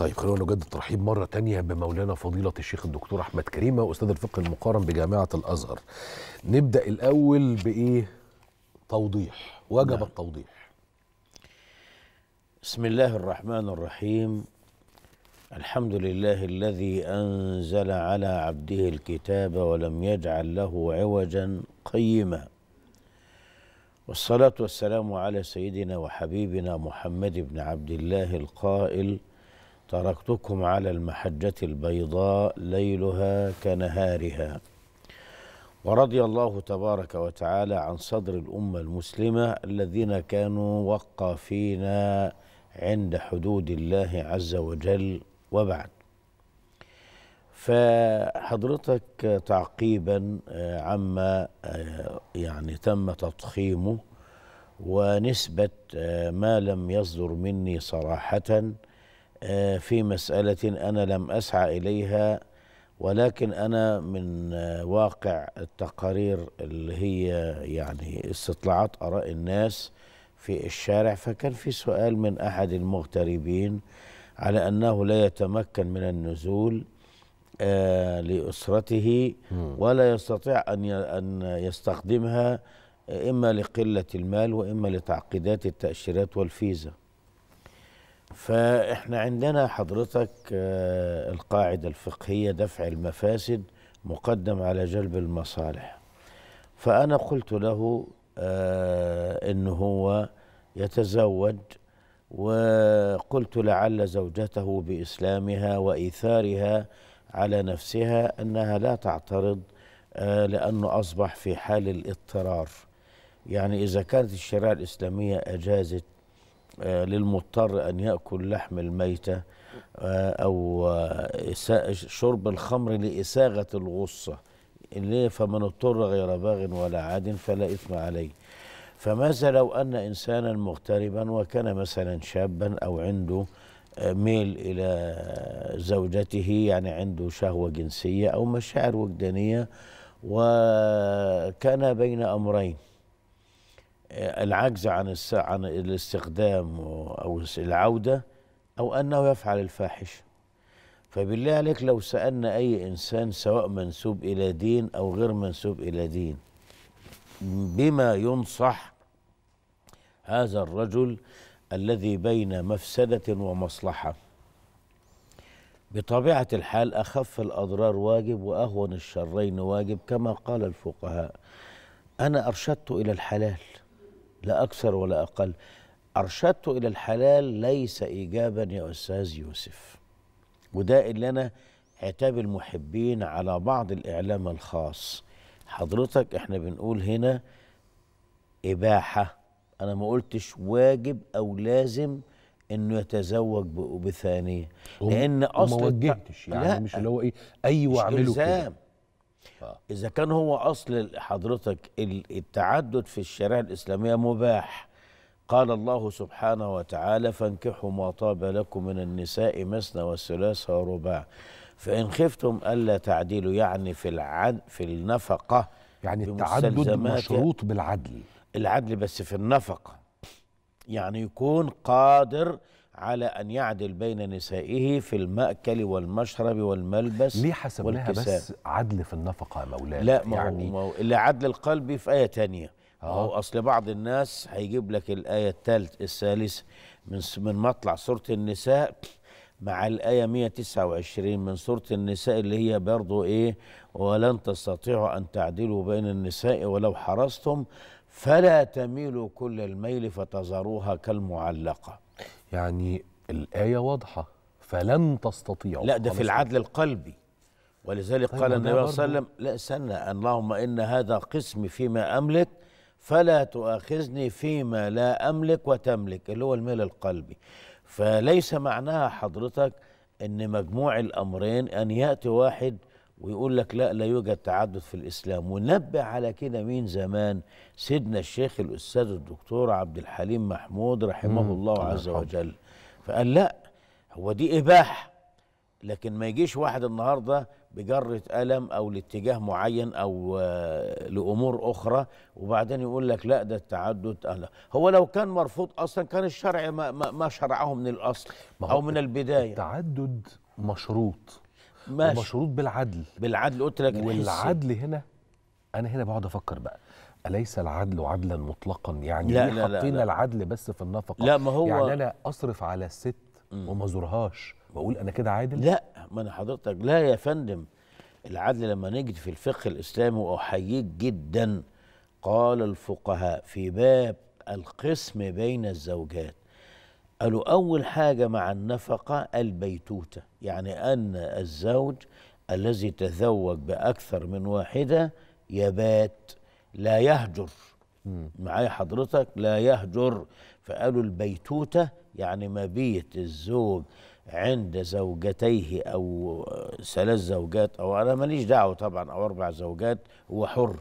طيب خلونا نجدد ترحيب مره تانية بمولانا فضيله الشيخ الدكتور احمد كريمه استاذ الفقه المقارن بجامعه الازهر. نبدا الاول بايه؟ توضيح، وجب نعم. التوضيح. بسم الله الرحمن الرحيم. الحمد لله الذي انزل على عبده الكتاب ولم يجعل له عوجا قيما. والصلاه والسلام على سيدنا وحبيبنا محمد بن عبد الله القائل: تركتكم على المحجة البيضاء ليلها كنهارها ورضي الله تبارك وتعالى عن صدر الأمة المسلمة الذين كانوا وقافين عند حدود الله عز وجل وبعد فحضرتك تعقيبا آه، عما آه، يعني تم تضخيمه ونسبة آه، ما لم يصدر مني صراحة آه، في مسألة أنا لم أسعى إليها ولكن أنا من آه، واقع التقارير اللي هي يعني استطلاعات آراء الناس في الشارع فكان في سؤال من أحد المغتربين على أنه لا يتمكن من النزول آه، لأسرته ولا يستطيع أن يستخدمها إما لقلة المال وإما لتعقيدات التأشيرات والفيزا فاحنا عندنا حضرتك آه، القاعدة الفقهية دفع المفاسد مقدم على جلب المصالح فأنا قلت له آه، إن هو يتزوج وقلت لعل زوجته بإسلامها وإيثارها على نفسها أنها لا تعترض آه، لأنه أصبح في حال الاضطرار يعني إذا كانت الشريعة الإسلامية أجازت آه، للمضطر أن يأكل لحم الميتة آه، أو آه، شرب الخمر لإساغة الغصة اللي فمن اضطر غير باغ ولا عاد فلا إثم عليه فماذا لو أن إنسانا مغتربا وكان مثلا شابا أو عنده ميل إلى زوجته يعني عنده شهوة جنسية أو مشاعر وجدانية وكان بين أمرين العجز عن عن الاستخدام او العوده او انه يفعل الفاحشه فبالله عليك لو سالنا اي انسان سواء منسوب الى دين او غير منسوب الى دين بما ينصح هذا الرجل الذي بين مفسده ومصلحه بطبيعه الحال اخف الاضرار واجب واهون الشرين واجب كما قال الفقهاء انا ارشدت الى الحلال لا أكثر ولا أقل أرشدته إلى الحلال ليس إيجابا يا أستاذ يوسف وده اللي أنا عتاب المحبين على بعض الإعلام الخاص حضرتك إحنا بنقول هنا إباحة أنا ما قلتش واجب أو لازم انه يتزوج بثانيه لان اصلا ما وجهتش يعني لا مش اللي هو ايه ايوه اعمله كده اذا كان هو اصل حضرتك التعدد في الشريعه الاسلاميه مباح قال الله سبحانه وتعالى فانكحوا ما طاب لكم من النساء مثنى والثلاث ورباع فان خفتم الا تعدلوا يعني في العد في النفقه يعني التعدد مشروط بالعدل العدل بس في النفقه يعني يكون قادر على أن يعدل بين نسائه في المأكل والمشرب والملبس ليه حسبناها بس عدل في النفقة مولانا لا ما يعني ما هو اللي عدل القلب في آية تانية هو آه. أصل بعض الناس هيجيب لك الآية الثالث الثالثة من من مطلع سورة النساء مع الآية 129 من سورة النساء اللي هي برضو إيه ولن تستطيعوا أن تعدلوا بين النساء ولو حرصتم فلا تميلوا كل الميل فتذروها كالمعلقة يعني الآية واضحة فلن تستطيعوا لا ده في العدل القلبي ولذلك طيب، قال النبي صلى الله عليه وسلم لا استنى اللهم إن هذا قسمي فيما أملك فلا تؤاخذني فيما لا أملك وتملك اللي هو الميل القلبي فليس معناها حضرتك أن مجموع الأمرين أن يأتي واحد ويقول لك لا لا يوجد تعدد في الاسلام ونبه على كده مين زمان سيدنا الشيخ الاستاذ الدكتور عبد الحليم محمود رحمه مم. الله عز وجل فقال لا هو دي اباحه لكن ما يجيش واحد النهارده بجرة ألم أو لاتجاه معين أو آه، لأمور أخرى وبعدين يقول لك لا ده التعدد أهلا هو لو كان مرفوض أصلا كان الشرع ما, ما شرعه من الأصل أو من البداية التعدد مشروط ماشي. ومشروط بالعدل بالعدل قلت لك والعدل هنا انا هنا بقعد افكر بقى أليس العدل عدلا مطلقا يعني لا ليه حطينا لا العدل بس في النفقة لا ما هو يعني أنا أصرف على الست وما زورهاش وأقول أنا كده عادل لا ما أنا حضرتك لا يا فندم العدل لما نجد في الفقه الإسلامي وأحييك جدا قال الفقهاء في باب القسم بين الزوجات قالوا أول حاجة مع النفقة البيتوتة يعني أن الزوج الذي تزوج بأكثر من واحدة يبات لا يهجر معايا حضرتك لا يهجر فقالوا البيتوتة يعني مبيت الزوج عند زوجتيه أو ثلاث زوجات أو أنا ماليش دعوة طبعا أو أربع زوجات هو حر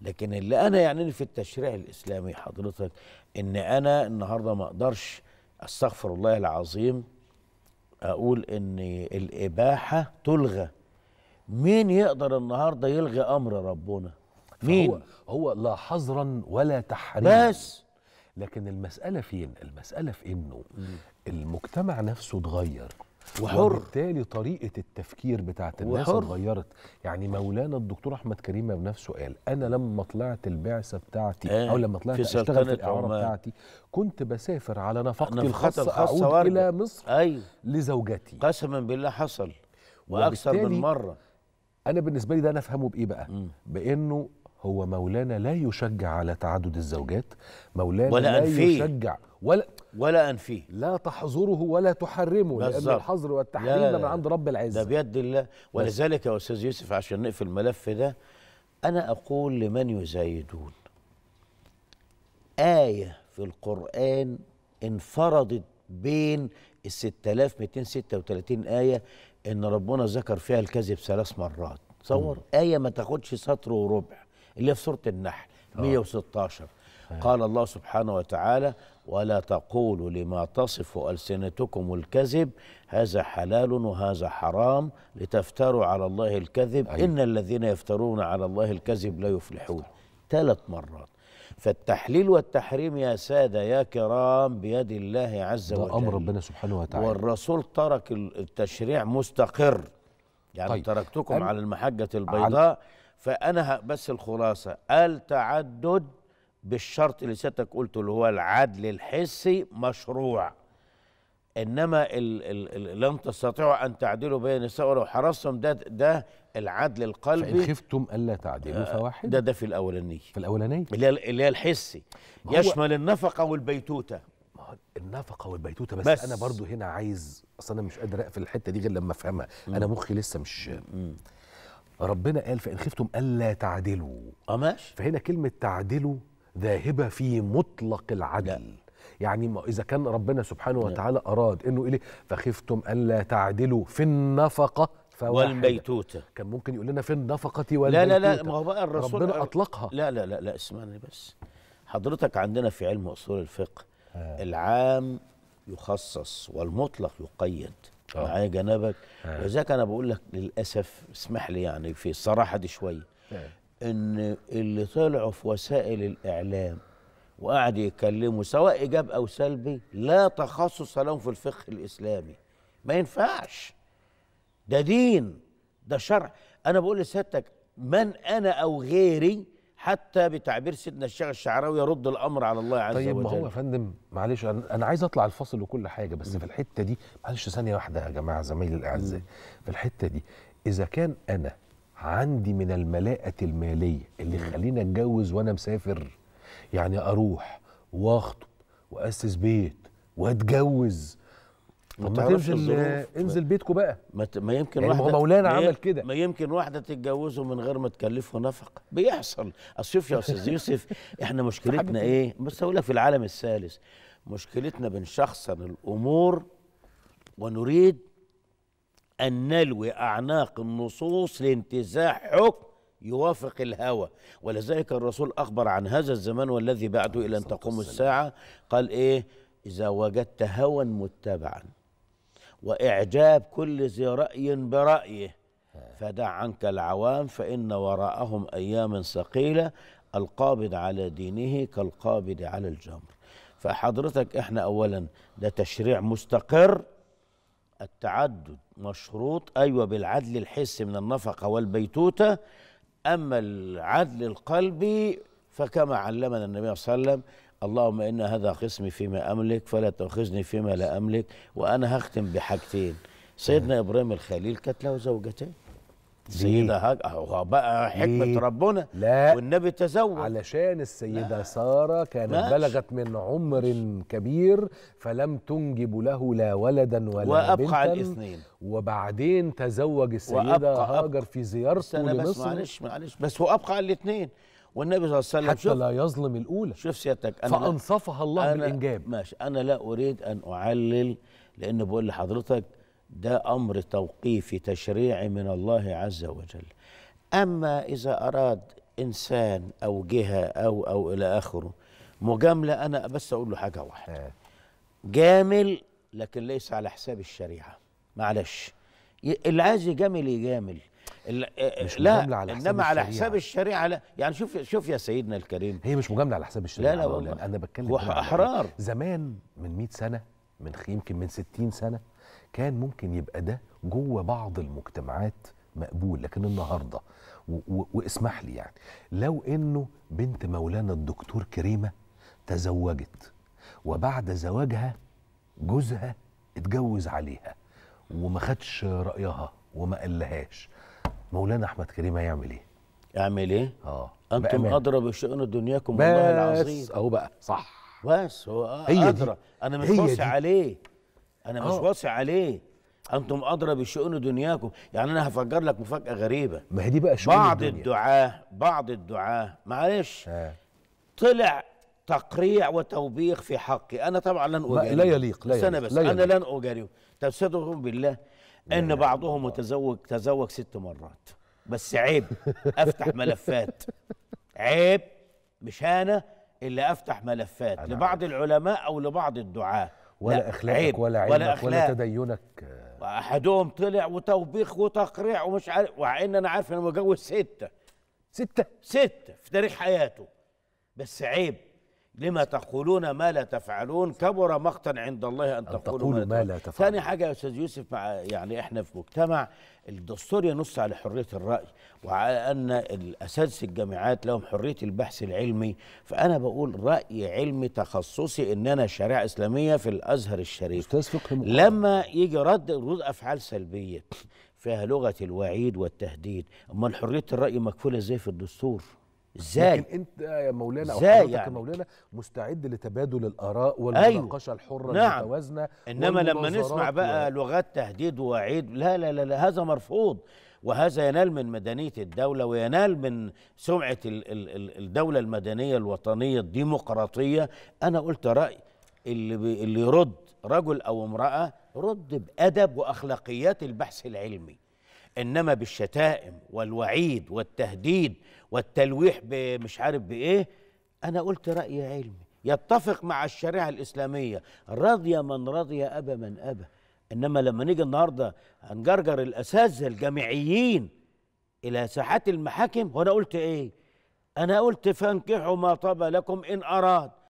لكن اللي أنا يعنيني في التشريع الإسلامي حضرتك إن أنا النهاردة ما أقدرش استغفر الله العظيم اقول ان الاباحه تلغى مين يقدر النهارده يلغي امر ربنا مين هو, هو لا حظرا ولا تحريما بس لكن المساله فين المساله في انه المجتمع نفسه اتغير وحر وبالتالي طريقه التفكير بتاعت الناس اتغيرت يعني مولانا الدكتور احمد كريم بنفسه قال انا لما طلعت البعثه بتاعتي آه او لما طلعت اشتغل في الاعاره بتاعتي كنت بسافر على نفقتي الخاصه, الخاصة اعود وارد. الى مصر أي. أيوه. لزوجتي قسما بالله حصل واكثر من مره انا بالنسبه لي ده انا افهمه بايه بقى بانه هو مولانا لا يشجع على تعدد الزوجات مولانا ولا لا أنفيه. يشجع ولا ولا أنفيه لا تحظره ولا تحرمه بالزبط. لأن الحظر والتحريم ده من عند رب العزة ده بيد الله ولذلك يا أستاذ يوسف عشان نقفل الملف ده أنا أقول لمن يزايدون آية في القرآن انفرضت بين ال 6236 آية إن ربنا ذكر فيها الكذب ثلاث مرات تصور آية ما تاخدش سطر وربع اللي في سوره النحل 116 آه. آه. قال الله سبحانه وتعالى ولا تقولوا لما تصف ألسنتكم الكذب هذا حلال وهذا حرام لتفتروا على الله الكذب أيوة. إن الذين يفترون على الله الكذب لا يفلحون ثلاث مرات فالتحليل والتحريم يا سادة يا كرام بيد الله عز وجل ده أمر ربنا سبحانه وتعالى والرسول ترك التشريع مستقر يعني طيب. تركتكم على المحجة البيضاء على فانا بس الخلاصه التعدد بالشرط اللي سيادتك قلته اللي هو العدل الحسي مشروع انما لن تستطيعوا ان تعدلوا بين النساء ولو حرصتم ده ده العدل القلبي فان خفتم الا تعدلوا آه، فواحد ده ده في الاولانيه في الاولانيه اللي هي اللي هي الحسي يشمل النفقه والبيتوته النفقه والبيتوته بس, بس انا برضو هنا عايز اصل انا مش قادر اقفل الحته دي غير لما افهمها انا مخي لسه مش مم. ربنا قال فإن خفتم ألا تعدلوا اه ماشي فهنا كلمة تعدلوا ذاهبة في مطلق العدل لا. يعني إذا كان ربنا سبحانه وتعالى أراد أنه إليه فخفتم ألا تعدلوا في النفقة فواحدة. والبيتوتة كان ممكن يقول لنا في النفقة والبيتوتة لا لا لا ما هو بقى الرسول ربنا أطلقها لا لا لا لا اسمعني بس حضرتك عندنا في علم أصول الفقه آه. العام يخصص والمطلق يقيد آه. معايا جنابك آه. وذاك انا بقول لك للاسف اسمح لي يعني في الصراحه دي شويه آه. ان اللي طلعوا في وسائل الاعلام وقعد يتكلموا سواء ايجاب او سلبي لا تخصص لهم في الفقه الاسلامي ما ينفعش ده دين ده شرع انا بقول لسيادتك من انا او غيري حتى بتعبير سيدنا الشيخ الشعراوي يرد الامر على الله عز طيب وجل طيب ما هو يا فندم معلش انا عايز اطلع الفصل وكل حاجه بس في الحته دي معلش ثانيه واحده يا جماعه زمايلي الاعزاء في الحته دي اذا كان انا عندي من الملاءه الماليه اللي يخليني اتجوز وانا مسافر يعني اروح واخطب واسس بيت واتجوز ما تنزل انزل بيتكم بقى ما, ت... ما يمكن يعني واحده مولانا ما عمل كده ما يمكن واحده تتجوزه من غير ما تكلفه نفقه بيحصل اصل شوف يا استاذ يوسف احنا مشكلتنا ايه بس اقول لك في العالم الثالث مشكلتنا بنشخصن الامور ونريد ان نلوي اعناق النصوص لانتزاع حكم يوافق الهوى ولذلك الرسول اخبر عن هذا الزمان والذي بعده الى ان تقوم الساعه قال ايه اذا وجدت هوى متبعا وإعجاب كل ذي رأي برأيه فدع عنك العوام فإن وراءهم أيام ثقيلة القابض على دينه كالقابض على الجمر فحضرتك إحنا أولا ده تشريع مستقر التعدد مشروط أيوة بالعدل الحسي من النفقة والبيتوتة أما العدل القلبي فكما علمنا النبي صلى الله عليه وسلم اللهم إن هذا قسمي فيما أملك فلا تأخذني فيما لا أملك وأنا هختم بحاجتين سيدنا إبراهيم الخليل كانت له زوجتين السيدة هاجر بقى حكمة إيه؟ ربنا لا والنبي تزوج علشان السيدة لا. سارة كانت ماشي. بلغت من عمر كبير فلم تنجب له لا ولدا ولا وأبقى بنتا وأبقى الاثنين وبعدين تزوج السيدة هاجر في زيارته لمصر بس معلش معلش بس هو أبقى الاثنين والنبي صلى الله عليه وسلم حتى لا يظلم الاولى شوف سيادتك أنا فانصفها الله أنا بالانجاب ماشي انا لا اريد ان اعلل لان بقول لحضرتك ده امر توقيفي تشريعي من الله عز وجل اما اذا اراد انسان او جهه او او الى اخره مجامله انا بس اقول له حاجه واحده آه. جامل لكن ليس على حساب الشريعه معلش اللي عايز يجامل يجامل آه، آه، مش لا على حساب انما على حساب الشريعه لا يعني شوف شوف يا سيدنا الكريم هي مش مجامله على حساب الشريعه لا لا والله انا بتكلم احرار زمان من 100 سنه من يمكن من 60 سنه كان ممكن يبقى ده جوه بعض المجتمعات مقبول لكن النهارده واسمح لي يعني لو انه بنت مولانا الدكتور كريمه تزوجت وبعد زواجها جوزها اتجوز عليها وما خدش رايها وما قالهاش مولانا احمد كريم هيعمل ايه يعمل ايه اه انتم ادرى بشؤون دنياكم والله العظيم بس اهو بقى صح بس هو هي ادرى انا مش واصي عليه انا مش آه. واصي عليه انتم ادرى بشؤون دنياكم يعني انا هفجر لك مفاجاه غريبه ما هي دي بقى شؤون بعض الدنيا. الدعاه بعض الدعاه معلش آه. طلع تقريع وتوبيخ في حقي انا طبعا لن اجاريه لا يليق لا يليق. بس لا يليق. انا لن اجاريه طب صدقوا بالله ان بعضهم متزوج تزوج ست مرات بس عيب افتح ملفات عيب مش انا اللي افتح ملفات لبعض العلماء او لبعض الدعاه ولا اخلاقك ولا علمك ولا, أخلاق. ولا تدينك احدهم طلع وتوبيخ وتقريع ومش عارف مع ان انا عارف انه متجوز سته سته سته في تاريخ حياته بس عيب لما تقولون ما لا تفعلون كبر مقتا عند الله ان تقولوا, تقولوا ما لا تفعلون ثاني حاجه يا استاذ يوسف مع يعني احنا في مجتمع الدستور ينص على حريه الراي وعلى ان الاساتذه الجامعات لهم حريه البحث العلمي فانا بقول راي علمي تخصصي ان انا شريعه اسلاميه في الازهر الشريف استاذ فقه لما يجي رد ردود افعال سلبيه فيها لغه الوعيد والتهديد امال حريه الراي مكفوله ازاي في الدستور ازاي لكن انت يا مولانا او حضرتك يعني؟ يا مولانا مستعد لتبادل الاراء أيوه. والمناقشه أيوه الحره نعم المتوازنه انما لما نسمع بقى و... يعني. لغات تهديد ووعيد لا, لا لا لا هذا مرفوض وهذا ينال من مدنيه الدوله وينال من سمعه الدوله المدنيه الوطنيه الديمقراطيه انا قلت راي اللي اللي يرد رجل او امراه رد بادب واخلاقيات البحث العلمي انما بالشتائم والوعيد والتهديد والتلويح بمش عارف بايه انا قلت راي علمي يتفق مع الشريعه الاسلاميه رضي من رضي ابى من ابى انما لما نيجي النهارده هنجرجر الاساتذه الجامعيين الى ساحات المحاكم وانا قلت ايه انا قلت فانكحوا ما طاب لكم ان اراد